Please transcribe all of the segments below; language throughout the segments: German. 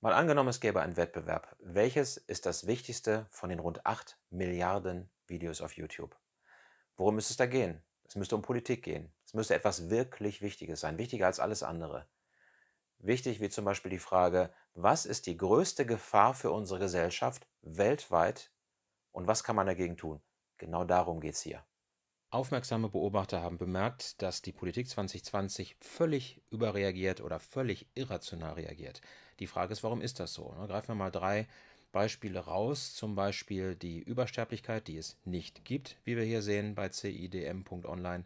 Mal angenommen, es gäbe einen Wettbewerb. Welches ist das wichtigste von den rund 8 Milliarden Videos auf YouTube? Worum müsste es da gehen? Es müsste um Politik gehen. Es müsste etwas wirklich Wichtiges sein, wichtiger als alles andere. Wichtig wie zum Beispiel die Frage, was ist die größte Gefahr für unsere Gesellschaft weltweit und was kann man dagegen tun? Genau darum geht es hier. Aufmerksame Beobachter haben bemerkt, dass die Politik 2020 völlig überreagiert oder völlig irrational reagiert. Die Frage ist, warum ist das so? Ne? Greifen wir mal drei Beispiele raus, zum Beispiel die Übersterblichkeit, die es nicht gibt, wie wir hier sehen bei cidm.online,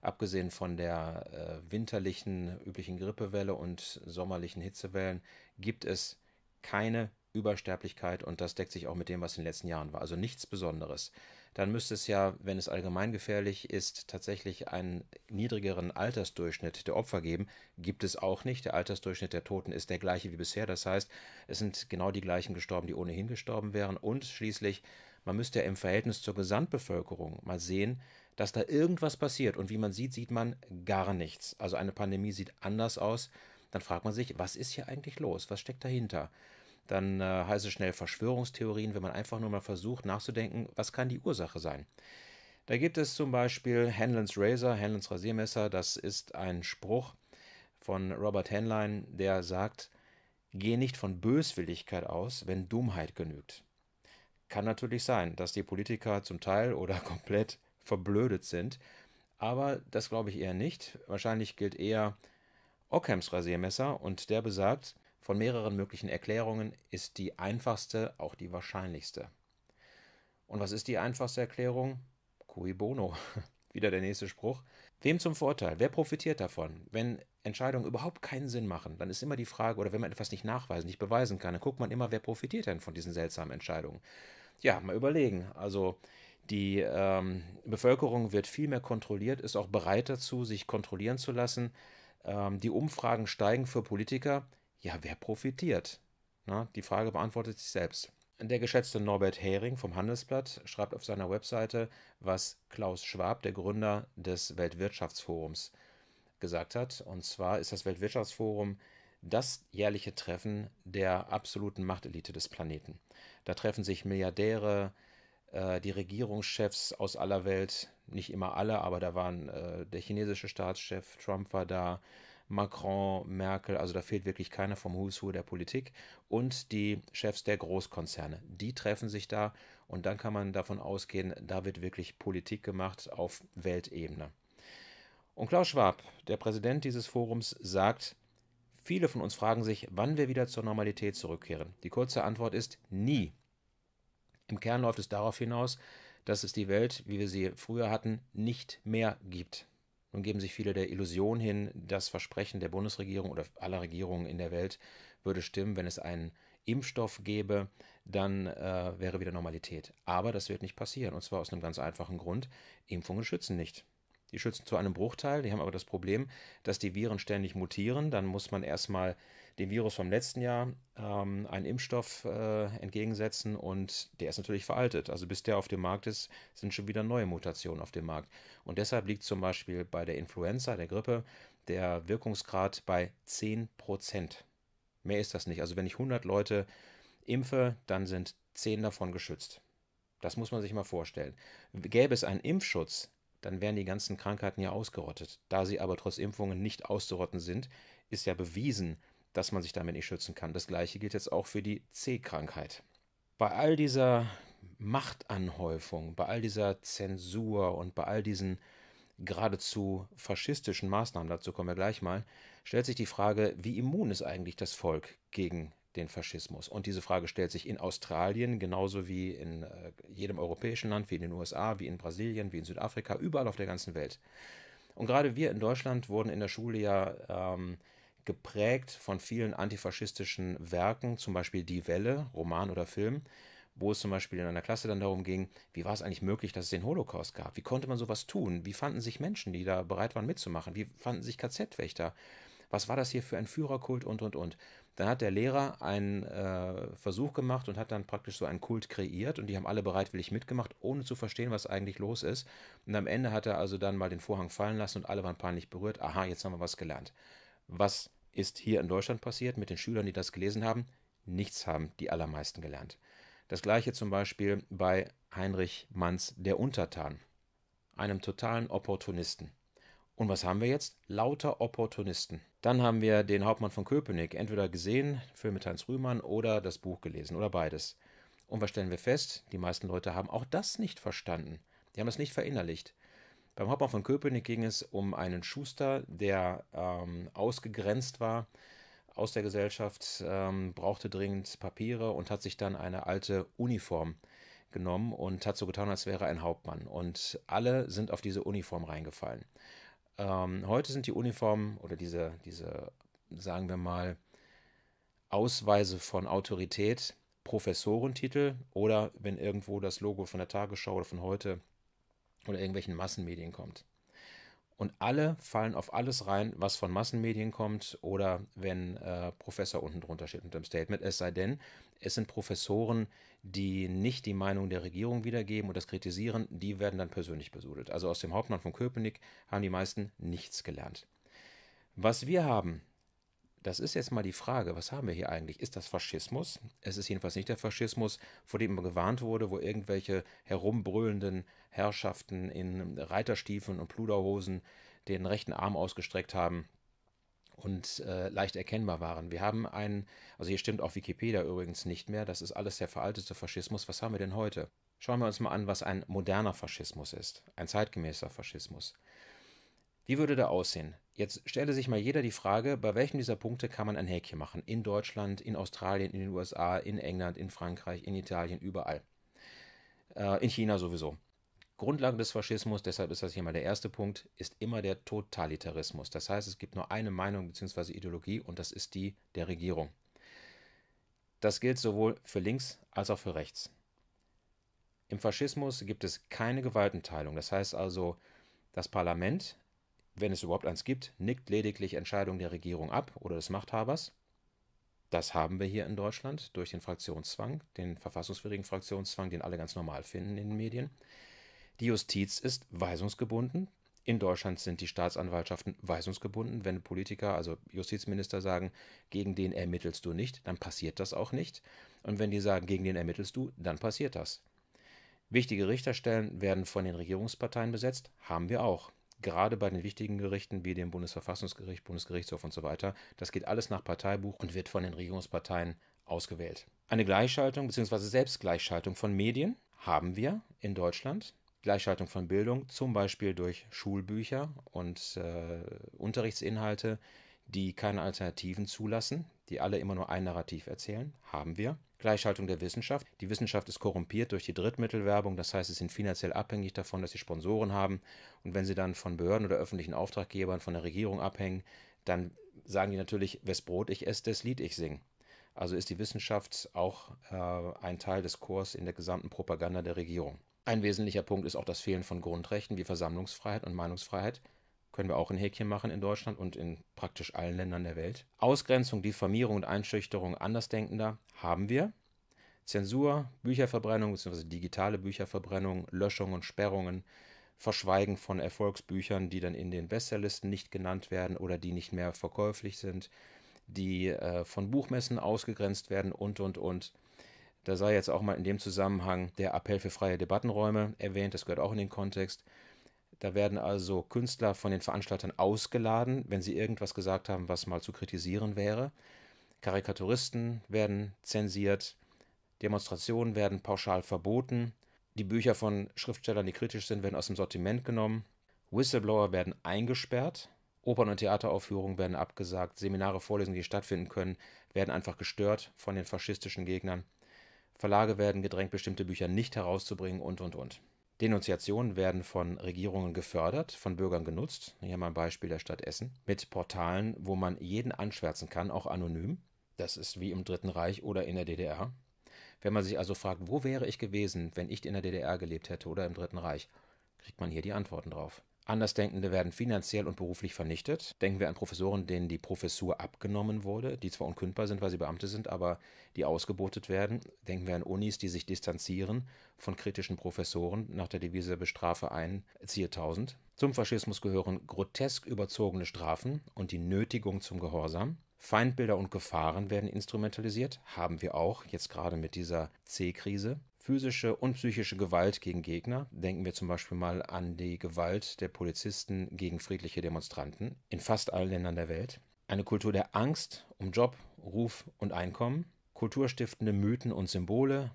abgesehen von der äh, winterlichen üblichen Grippewelle und sommerlichen Hitzewellen, gibt es keine Übersterblichkeit und das deckt sich auch mit dem, was in den letzten Jahren war. Also nichts Besonderes dann müsste es ja, wenn es allgemein gefährlich ist, tatsächlich einen niedrigeren Altersdurchschnitt der Opfer geben. Gibt es auch nicht. Der Altersdurchschnitt der Toten ist der gleiche wie bisher. Das heißt, es sind genau die gleichen gestorben, die ohnehin gestorben wären. Und schließlich, man müsste ja im Verhältnis zur Gesamtbevölkerung mal sehen, dass da irgendwas passiert. Und wie man sieht, sieht man gar nichts. Also eine Pandemie sieht anders aus. Dann fragt man sich, was ist hier eigentlich los? Was steckt dahinter? dann äh, heißt es schnell Verschwörungstheorien, wenn man einfach nur mal versucht nachzudenken, was kann die Ursache sein. Da gibt es zum Beispiel Hanlons Razor, Hanlons Rasiermesser, das ist ein Spruch von Robert Henlein, der sagt, geh nicht von Böswilligkeit aus, wenn Dummheit genügt. Kann natürlich sein, dass die Politiker zum Teil oder komplett verblödet sind, aber das glaube ich eher nicht. Wahrscheinlich gilt eher Ockhams Rasiermesser und der besagt, von mehreren möglichen Erklärungen ist die einfachste auch die wahrscheinlichste. Und was ist die einfachste Erklärung? Cui bono. Wieder der nächste Spruch. Wem zum Vorteil? Wer profitiert davon? Wenn Entscheidungen überhaupt keinen Sinn machen, dann ist immer die Frage, oder wenn man etwas nicht nachweisen, nicht beweisen kann, dann guckt man immer, wer profitiert denn von diesen seltsamen Entscheidungen. Ja, mal überlegen. Also die ähm, Bevölkerung wird viel mehr kontrolliert, ist auch bereit dazu, sich kontrollieren zu lassen. Ähm, die Umfragen steigen für Politiker ja, wer profitiert? Na, die Frage beantwortet sich selbst. Der geschätzte Norbert Hering vom Handelsblatt schreibt auf seiner Webseite, was Klaus Schwab, der Gründer des Weltwirtschaftsforums, gesagt hat. Und zwar ist das Weltwirtschaftsforum das jährliche Treffen der absoluten Machtelite des Planeten. Da treffen sich Milliardäre, äh, die Regierungschefs aus aller Welt, nicht immer alle, aber da waren äh, der chinesische Staatschef, Trump war da, Macron, Merkel, also da fehlt wirklich keiner vom Who's Who der Politik und die Chefs der Großkonzerne. Die treffen sich da und dann kann man davon ausgehen, da wird wirklich Politik gemacht auf Weltebene. Und Klaus Schwab, der Präsident dieses Forums, sagt, viele von uns fragen sich, wann wir wieder zur Normalität zurückkehren. Die kurze Antwort ist nie. Im Kern läuft es darauf hinaus, dass es die Welt, wie wir sie früher hatten, nicht mehr gibt. Nun geben sich viele der Illusion hin, das Versprechen der Bundesregierung oder aller Regierungen in der Welt würde stimmen, wenn es einen Impfstoff gäbe, dann äh, wäre wieder Normalität. Aber das wird nicht passieren. Und zwar aus einem ganz einfachen Grund. Impfungen schützen nicht. Die schützen zu einem Bruchteil, die haben aber das Problem, dass die Viren ständig mutieren. Dann muss man erstmal dem Virus vom letzten Jahr ähm, einen Impfstoff äh, entgegensetzen und der ist natürlich veraltet. Also bis der auf dem Markt ist, sind schon wieder neue Mutationen auf dem Markt. Und deshalb liegt zum Beispiel bei der Influenza, der Grippe, der Wirkungsgrad bei 10 Prozent. Mehr ist das nicht. Also wenn ich 100 Leute impfe, dann sind 10 davon geschützt. Das muss man sich mal vorstellen. Gäbe es einen Impfschutz, dann wären die ganzen Krankheiten ja ausgerottet. Da sie aber trotz Impfungen nicht auszurotten sind, ist ja bewiesen, dass man sich damit nicht schützen kann. Das gleiche gilt jetzt auch für die C-Krankheit. Bei all dieser Machtanhäufung, bei all dieser Zensur und bei all diesen geradezu faschistischen Maßnahmen, dazu kommen wir gleich mal, stellt sich die Frage, wie immun ist eigentlich das Volk gegen den Faschismus? Und diese Frage stellt sich in Australien genauso wie in äh, jedem europäischen Land, wie in den USA, wie in Brasilien, wie in Südafrika, überall auf der ganzen Welt. Und gerade wir in Deutschland wurden in der Schule ja ähm, geprägt von vielen antifaschistischen Werken, zum Beispiel Die Welle, Roman oder Film, wo es zum Beispiel in einer Klasse dann darum ging, wie war es eigentlich möglich, dass es den Holocaust gab? Wie konnte man sowas tun? Wie fanden sich Menschen, die da bereit waren mitzumachen? Wie fanden sich KZ-Wächter? Was war das hier für ein Führerkult und, und, und? Dann hat der Lehrer einen äh, Versuch gemacht und hat dann praktisch so einen Kult kreiert und die haben alle bereitwillig mitgemacht, ohne zu verstehen, was eigentlich los ist. Und am Ende hat er also dann mal den Vorhang fallen lassen und alle waren peinlich berührt. Aha, jetzt haben wir was gelernt. Was ist hier in Deutschland passiert mit den Schülern, die das gelesen haben? Nichts haben die allermeisten gelernt. Das gleiche zum Beispiel bei Heinrich Manns Der Untertan, einem totalen Opportunisten. Und was haben wir jetzt? Lauter Opportunisten. Dann haben wir den Hauptmann von Köpenick entweder gesehen, Film mit Heinz Rühmann oder das Buch gelesen oder beides. Und was stellen wir fest? Die meisten Leute haben auch das nicht verstanden. Die haben es nicht verinnerlicht. Beim Hauptmann von Köpenick ging es um einen Schuster, der ähm, ausgegrenzt war aus der Gesellschaft, ähm, brauchte dringend Papiere und hat sich dann eine alte Uniform genommen und hat so getan, als wäre er ein Hauptmann. Und alle sind auf diese Uniform reingefallen. Ähm, heute sind die Uniformen oder diese, diese, sagen wir mal, Ausweise von Autorität Professorentitel oder wenn irgendwo das Logo von der Tagesschau oder von heute oder irgendwelchen Massenmedien kommt. Und alle fallen auf alles rein, was von Massenmedien kommt oder wenn äh, Professor unten drunter steht unter dem Statement. Es sei denn, es sind Professoren, die nicht die Meinung der Regierung wiedergeben und das kritisieren, die werden dann persönlich besudelt. Also aus dem Hauptmann von Köpenick haben die meisten nichts gelernt. Was wir haben, das ist jetzt mal die Frage, was haben wir hier eigentlich? Ist das Faschismus? Es ist jedenfalls nicht der Faschismus, vor dem gewarnt wurde, wo irgendwelche herumbrüllenden Herrschaften in Reiterstiefeln und Pluderhosen den rechten Arm ausgestreckt haben und äh, leicht erkennbar waren. Wir haben einen, also hier stimmt auch Wikipedia übrigens nicht mehr, das ist alles der veraltete Faschismus. Was haben wir denn heute? Schauen wir uns mal an, was ein moderner Faschismus ist, ein zeitgemäßer Faschismus. Wie würde der aussehen? Jetzt stelle sich mal jeder die Frage, bei welchem dieser Punkte kann man ein Häkchen machen? In Deutschland, in Australien, in den USA, in England, in Frankreich, in Italien, überall. Äh, in China sowieso. Grundlage des Faschismus, deshalb ist das hier mal der erste Punkt, ist immer der Totalitarismus. Das heißt, es gibt nur eine Meinung bzw. Ideologie und das ist die der Regierung. Das gilt sowohl für links als auch für rechts. Im Faschismus gibt es keine Gewaltenteilung. Das heißt also, das Parlament wenn es überhaupt eins gibt, nickt lediglich Entscheidungen der Regierung ab oder des Machthabers. Das haben wir hier in Deutschland durch den Fraktionszwang, den verfassungswidrigen Fraktionszwang, den alle ganz normal finden in den Medien. Die Justiz ist weisungsgebunden. In Deutschland sind die Staatsanwaltschaften weisungsgebunden. Wenn Politiker, also Justizminister sagen, gegen den ermittelst du nicht, dann passiert das auch nicht. Und wenn die sagen, gegen den ermittelst du, dann passiert das. Wichtige Richterstellen werden von den Regierungsparteien besetzt, haben wir auch gerade bei den wichtigen Gerichten wie dem Bundesverfassungsgericht, Bundesgerichtshof und so weiter, das geht alles nach Parteibuch und wird von den Regierungsparteien ausgewählt. Eine Gleichschaltung bzw. Selbstgleichschaltung von Medien haben wir in Deutschland. Gleichschaltung von Bildung, zum Beispiel durch Schulbücher und äh, Unterrichtsinhalte, die keine Alternativen zulassen, die alle immer nur ein Narrativ erzählen, haben wir. Gleichschaltung der Wissenschaft. Die Wissenschaft ist korrumpiert durch die Drittmittelwerbung, das heißt, sie sind finanziell abhängig davon, dass sie Sponsoren haben. Und wenn sie dann von Behörden oder öffentlichen Auftraggebern, von der Regierung abhängen, dann sagen die natürlich, wes Brot ich esse, des Lied ich sing. Also ist die Wissenschaft auch äh, ein Teil des Chors in der gesamten Propaganda der Regierung. Ein wesentlicher Punkt ist auch das Fehlen von Grundrechten wie Versammlungsfreiheit und Meinungsfreiheit können wir auch ein Häkchen machen in Deutschland und in praktisch allen Ländern der Welt. Ausgrenzung, Diffamierung und Einschüchterung Andersdenkender haben wir. Zensur, Bücherverbrennung bzw. digitale Bücherverbrennung, Löschung und Sperrungen, Verschweigen von Erfolgsbüchern, die dann in den Bestsellerlisten nicht genannt werden oder die nicht mehr verkäuflich sind, die äh, von Buchmessen ausgegrenzt werden und, und, und. Da sei jetzt auch mal in dem Zusammenhang der Appell für freie Debattenräume erwähnt, das gehört auch in den Kontext. Da werden also Künstler von den Veranstaltern ausgeladen, wenn sie irgendwas gesagt haben, was mal zu kritisieren wäre. Karikaturisten werden zensiert, Demonstrationen werden pauschal verboten, die Bücher von Schriftstellern, die kritisch sind, werden aus dem Sortiment genommen, Whistleblower werden eingesperrt, Opern- und Theateraufführungen werden abgesagt, Seminare, Vorlesungen, die stattfinden können, werden einfach gestört von den faschistischen Gegnern, Verlage werden gedrängt, bestimmte Bücher nicht herauszubringen und, und, und. Denunziationen werden von Regierungen gefördert, von Bürgern genutzt. Hier mal ein Beispiel der Stadt Essen. Mit Portalen, wo man jeden anschwärzen kann, auch anonym. Das ist wie im Dritten Reich oder in der DDR. Wenn man sich also fragt, wo wäre ich gewesen, wenn ich in der DDR gelebt hätte oder im Dritten Reich, kriegt man hier die Antworten drauf. Andersdenkende werden finanziell und beruflich vernichtet. Denken wir an Professoren, denen die Professur abgenommen wurde, die zwar unkündbar sind, weil sie Beamte sind, aber die ausgebotet werden. Denken wir an Unis, die sich distanzieren von kritischen Professoren nach der Devise Bestrafe ein, ziehe tausend. Zum Faschismus gehören grotesk überzogene Strafen und die Nötigung zum Gehorsam. Feindbilder und Gefahren werden instrumentalisiert, haben wir auch jetzt gerade mit dieser C-Krise physische und psychische Gewalt gegen Gegner. Denken wir zum Beispiel mal an die Gewalt der Polizisten gegen friedliche Demonstranten in fast allen Ländern der Welt. Eine Kultur der Angst um Job, Ruf und Einkommen. Kulturstiftende Mythen und Symbole,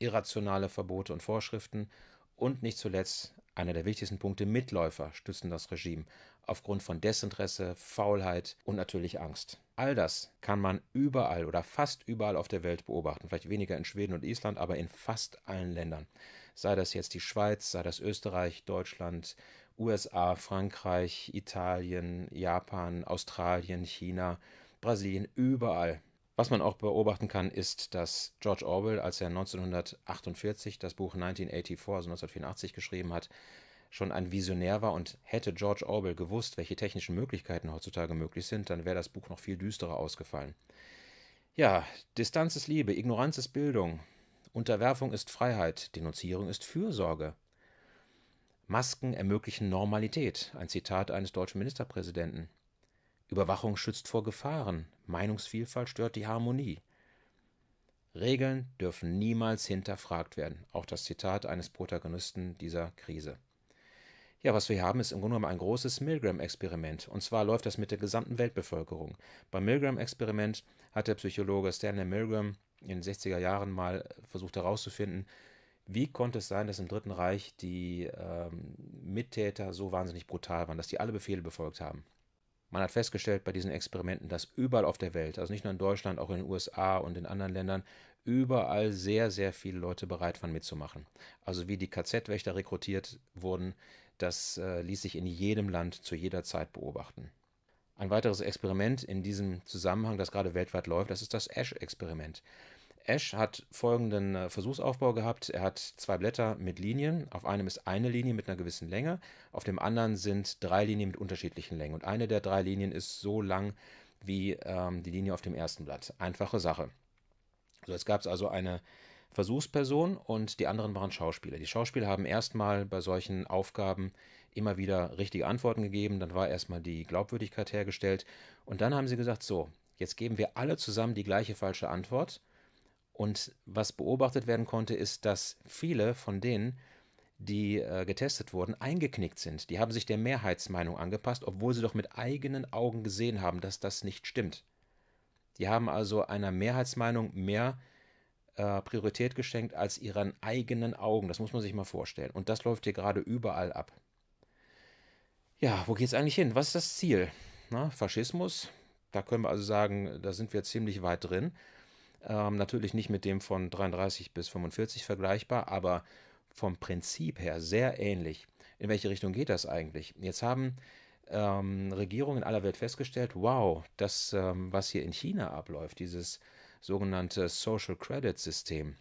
irrationale Verbote und Vorschriften und nicht zuletzt einer der wichtigsten Punkte Mitläufer stützen das Regime, aufgrund von Desinteresse, Faulheit und natürlich Angst. All das kann man überall oder fast überall auf der Welt beobachten. Vielleicht weniger in Schweden und Island, aber in fast allen Ländern. Sei das jetzt die Schweiz, sei das Österreich, Deutschland, USA, Frankreich, Italien, Japan, Australien, China, Brasilien, überall. Was man auch beobachten kann, ist, dass George Orwell, als er 1948 das Buch 1984, also 1984 geschrieben hat, schon ein Visionär war und hätte George Orwell gewusst, welche technischen Möglichkeiten heutzutage möglich sind, dann wäre das Buch noch viel düsterer ausgefallen. Ja, Distanz ist Liebe, Ignoranz ist Bildung, Unterwerfung ist Freiheit, Denunzierung ist Fürsorge. Masken ermöglichen Normalität, ein Zitat eines deutschen Ministerpräsidenten. Überwachung schützt vor Gefahren, Meinungsvielfalt stört die Harmonie. Regeln dürfen niemals hinterfragt werden, auch das Zitat eines Protagonisten dieser Krise. Ja, was wir hier haben, ist im Grunde genommen ein großes Milgram-Experiment. Und zwar läuft das mit der gesamten Weltbevölkerung. Beim Milgram-Experiment hat der Psychologe Stanley Milgram in den 60er Jahren mal versucht herauszufinden, wie konnte es sein, dass im Dritten Reich die ähm, Mittäter so wahnsinnig brutal waren, dass die alle Befehle befolgt haben? Man hat festgestellt bei diesen Experimenten, dass überall auf der Welt, also nicht nur in Deutschland, auch in den USA und in anderen Ländern, überall sehr, sehr viele Leute bereit waren mitzumachen. Also wie die KZ-Wächter rekrutiert wurden, das äh, ließ sich in jedem Land zu jeder Zeit beobachten. Ein weiteres Experiment in diesem Zusammenhang, das gerade weltweit läuft, das ist das Ash-Experiment. Ash hat folgenden äh, Versuchsaufbau gehabt. Er hat zwei Blätter mit Linien. Auf einem ist eine Linie mit einer gewissen Länge, auf dem anderen sind drei Linien mit unterschiedlichen Längen. Und eine der drei Linien ist so lang wie ähm, die Linie auf dem ersten Blatt. Einfache Sache. So, jetzt gab es also eine Versuchsperson und die anderen waren Schauspieler. Die Schauspieler haben erstmal bei solchen Aufgaben immer wieder richtige Antworten gegeben, dann war erstmal die Glaubwürdigkeit hergestellt und dann haben sie gesagt, so, jetzt geben wir alle zusammen die gleiche falsche Antwort und was beobachtet werden konnte, ist, dass viele von denen, die äh, getestet wurden, eingeknickt sind. Die haben sich der Mehrheitsmeinung angepasst, obwohl sie doch mit eigenen Augen gesehen haben, dass das nicht stimmt. Die haben also einer Mehrheitsmeinung mehr äh, Priorität geschenkt als ihren eigenen Augen. Das muss man sich mal vorstellen. Und das läuft hier gerade überall ab. Ja, wo geht es eigentlich hin? Was ist das Ziel? Na, Faschismus, da können wir also sagen, da sind wir ziemlich weit drin. Ähm, natürlich nicht mit dem von 33 bis 45 vergleichbar, aber vom Prinzip her sehr ähnlich. In welche Richtung geht das eigentlich? Jetzt haben ähm, Regierungen aller Welt festgestellt, wow, das, ähm, was hier in China abläuft, dieses sogenannte Social Credit System,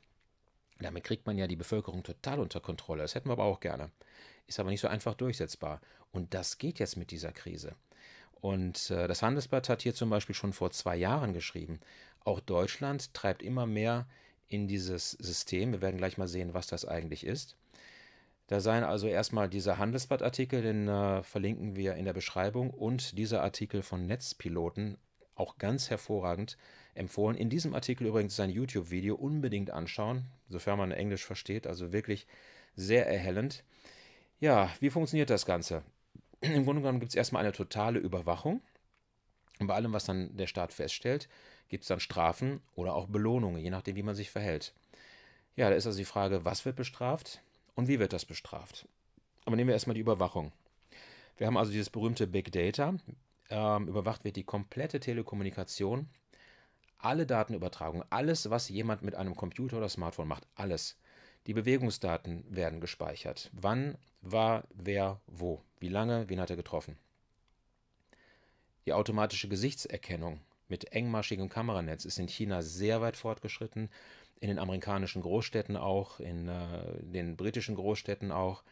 damit kriegt man ja die Bevölkerung total unter Kontrolle. Das hätten wir aber auch gerne. Ist aber nicht so einfach durchsetzbar. Und das geht jetzt mit dieser Krise. Und äh, das Handelsblatt hat hier zum Beispiel schon vor zwei Jahren geschrieben, auch Deutschland treibt immer mehr in dieses System. Wir werden gleich mal sehen, was das eigentlich ist. Da seien also erstmal dieser Handelsblattartikel, den äh, verlinken wir in der Beschreibung, und dieser Artikel von Netzpiloten, auch ganz hervorragend empfohlen. In diesem Artikel übrigens sein YouTube-Video unbedingt anschauen, sofern man Englisch versteht, also wirklich sehr erhellend. Ja, wie funktioniert das Ganze? Im Grunde genommen gibt es erstmal eine totale Überwachung bei allem, was dann der Staat feststellt gibt es dann Strafen oder auch Belohnungen, je nachdem, wie man sich verhält. Ja, da ist also die Frage, was wird bestraft und wie wird das bestraft? Aber nehmen wir erstmal die Überwachung. Wir haben also dieses berühmte Big Data. Ähm, überwacht wird die komplette Telekommunikation, alle Datenübertragungen, alles, was jemand mit einem Computer oder Smartphone macht, alles. Die Bewegungsdaten werden gespeichert. Wann, war, wer, wo, wie lange, wen hat er getroffen. Die automatische Gesichtserkennung mit engmaschigem Kameranetz ist in China sehr weit fortgeschritten, in den amerikanischen Großstädten auch, in äh, den britischen Großstädten auch.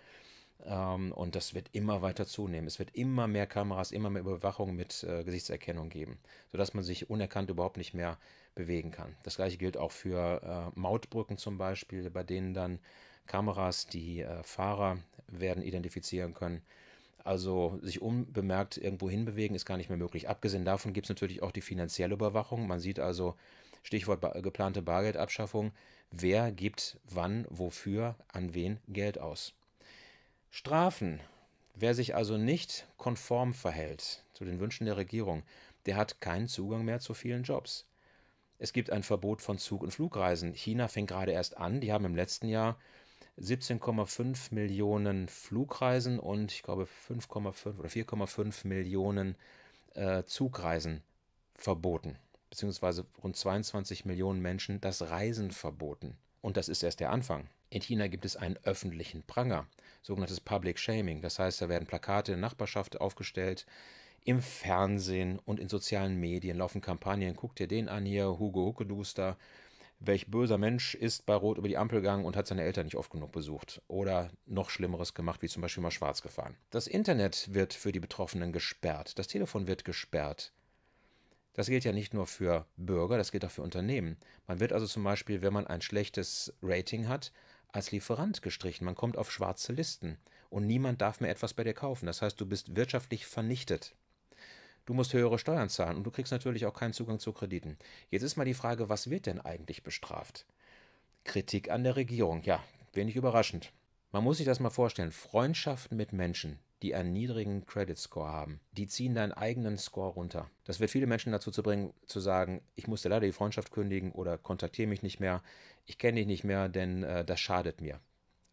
Ähm, und das wird immer weiter zunehmen. Es wird immer mehr Kameras, immer mehr Überwachung mit äh, Gesichtserkennung geben, sodass man sich unerkannt überhaupt nicht mehr bewegen kann. Das gleiche gilt auch für äh, Mautbrücken zum Beispiel, bei denen dann Kameras die äh, Fahrer werden identifizieren können also sich unbemerkt irgendwo hinbewegen ist gar nicht mehr möglich. Abgesehen davon gibt es natürlich auch die finanzielle Überwachung. Man sieht also, Stichwort geplante Bargeldabschaffung, wer gibt wann, wofür, an wen Geld aus. Strafen. Wer sich also nicht konform verhält zu den Wünschen der Regierung, der hat keinen Zugang mehr zu vielen Jobs. Es gibt ein Verbot von Zug- und Flugreisen. China fängt gerade erst an. Die haben im letzten Jahr 17,5 Millionen Flugreisen und ich glaube 5,5 oder 4,5 Millionen äh, Zugreisen verboten, beziehungsweise rund 22 Millionen Menschen das Reisen verboten. Und das ist erst der Anfang. In China gibt es einen öffentlichen Pranger, sogenanntes Public Shaming. Das heißt, da werden Plakate in der Nachbarschaft aufgestellt, im Fernsehen und in sozialen Medien laufen Kampagnen. Guckt ihr den an hier, Hugo Huckeduster welch böser Mensch ist bei Rot über die Ampel gegangen und hat seine Eltern nicht oft genug besucht oder noch Schlimmeres gemacht, wie zum Beispiel mal schwarz gefahren. Das Internet wird für die Betroffenen gesperrt, das Telefon wird gesperrt. Das gilt ja nicht nur für Bürger, das gilt auch für Unternehmen. Man wird also zum Beispiel, wenn man ein schlechtes Rating hat, als Lieferant gestrichen. Man kommt auf schwarze Listen und niemand darf mehr etwas bei dir kaufen. Das heißt, du bist wirtschaftlich vernichtet. Du musst höhere Steuern zahlen und du kriegst natürlich auch keinen Zugang zu Krediten. Jetzt ist mal die Frage, was wird denn eigentlich bestraft? Kritik an der Regierung, ja, wenig überraschend. Man muss sich das mal vorstellen. Freundschaften mit Menschen, die einen niedrigen Credit Score haben, die ziehen deinen eigenen Score runter. Das wird viele Menschen dazu zu bringen, zu sagen, ich musste leider die Freundschaft kündigen oder kontaktiere mich nicht mehr, ich kenne dich nicht mehr, denn äh, das schadet mir.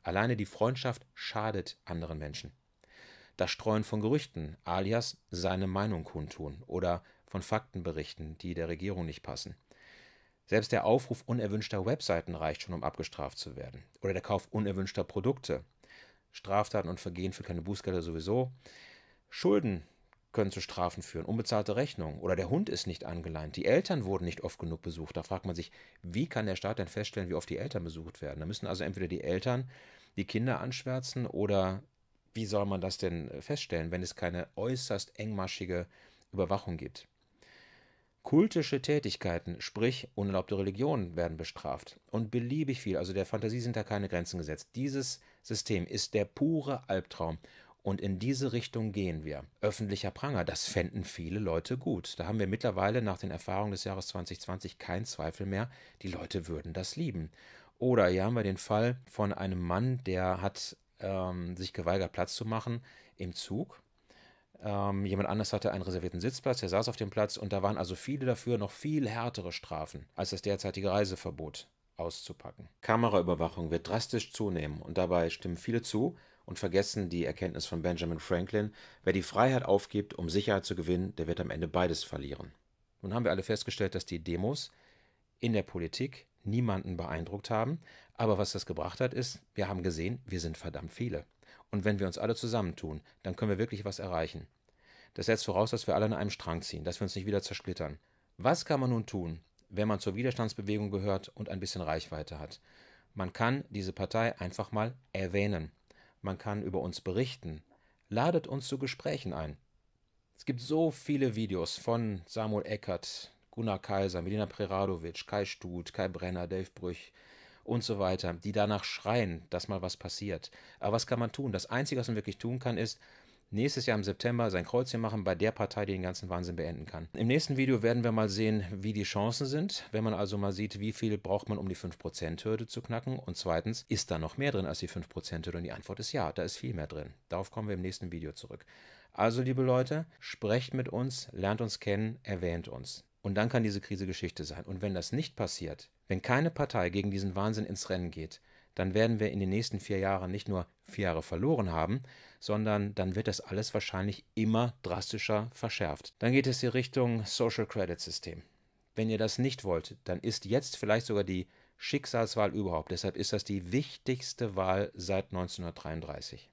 Alleine die Freundschaft schadet anderen Menschen das Streuen von Gerüchten, alias seine Meinung kundtun oder von Faktenberichten, die der Regierung nicht passen. Selbst der Aufruf unerwünschter Webseiten reicht schon, um abgestraft zu werden. Oder der Kauf unerwünschter Produkte. Straftaten und Vergehen für keine Bußgelder sowieso. Schulden können zu Strafen führen, unbezahlte Rechnungen oder der Hund ist nicht angeleint, die Eltern wurden nicht oft genug besucht. Da fragt man sich, wie kann der Staat denn feststellen, wie oft die Eltern besucht werden? Da müssen also entweder die Eltern die Kinder anschwärzen oder wie soll man das denn äh, feststellen, wenn es keine äußerst engmaschige Überwachung gibt? Kultische Tätigkeiten, sprich unerlaubte Religionen, werden bestraft. Und beliebig viel, also der Fantasie sind da keine Grenzen gesetzt. Dieses System ist der pure Albtraum. Und in diese Richtung gehen wir. Öffentlicher Pranger, das fänden viele Leute gut. Da haben wir mittlerweile nach den Erfahrungen des Jahres 2020 keinen Zweifel mehr. Die Leute würden das lieben. Oder hier haben wir den Fall von einem Mann, der hat ähm, sich geweigert, Platz zu machen im Zug. Ähm, jemand anders hatte einen reservierten Sitzplatz, der saß auf dem Platz und da waren also viele dafür noch viel härtere Strafen als das derzeitige Reiseverbot auszupacken. Kameraüberwachung wird drastisch zunehmen und dabei stimmen viele zu und vergessen die Erkenntnis von Benjamin Franklin, wer die Freiheit aufgibt, um Sicherheit zu gewinnen, der wird am Ende beides verlieren. Nun haben wir alle festgestellt, dass die Demos in der Politik niemanden beeindruckt haben. Aber was das gebracht hat, ist, wir haben gesehen, wir sind verdammt viele. Und wenn wir uns alle zusammentun, dann können wir wirklich was erreichen. Das setzt voraus, dass wir alle an einem Strang ziehen, dass wir uns nicht wieder zersplittern. Was kann man nun tun, wenn man zur Widerstandsbewegung gehört und ein bisschen Reichweite hat? Man kann diese Partei einfach mal erwähnen. Man kann über uns berichten. Ladet uns zu Gesprächen ein. Es gibt so viele Videos von Samuel Eckert, Gunnar Kaiser, Milena Preradovic, Kai Stut, Kai Brenner, Dave Brüch und so weiter, die danach schreien, dass mal was passiert. Aber was kann man tun? Das Einzige, was man wirklich tun kann, ist, nächstes Jahr im September sein Kreuzchen machen bei der Partei, die den ganzen Wahnsinn beenden kann. Im nächsten Video werden wir mal sehen, wie die Chancen sind, wenn man also mal sieht, wie viel braucht man, um die 5%-Hürde zu knacken. Und zweitens, ist da noch mehr drin als die 5%-Hürde? Und die Antwort ist ja, da ist viel mehr drin. Darauf kommen wir im nächsten Video zurück. Also, liebe Leute, sprecht mit uns, lernt uns kennen, erwähnt uns. Und dann kann diese Krise Geschichte sein. Und wenn das nicht passiert, wenn keine Partei gegen diesen Wahnsinn ins Rennen geht, dann werden wir in den nächsten vier Jahren nicht nur vier Jahre verloren haben, sondern dann wird das alles wahrscheinlich immer drastischer verschärft. Dann geht es in Richtung Social Credit System. Wenn ihr das nicht wollt, dann ist jetzt vielleicht sogar die Schicksalswahl überhaupt. Deshalb ist das die wichtigste Wahl seit 1933.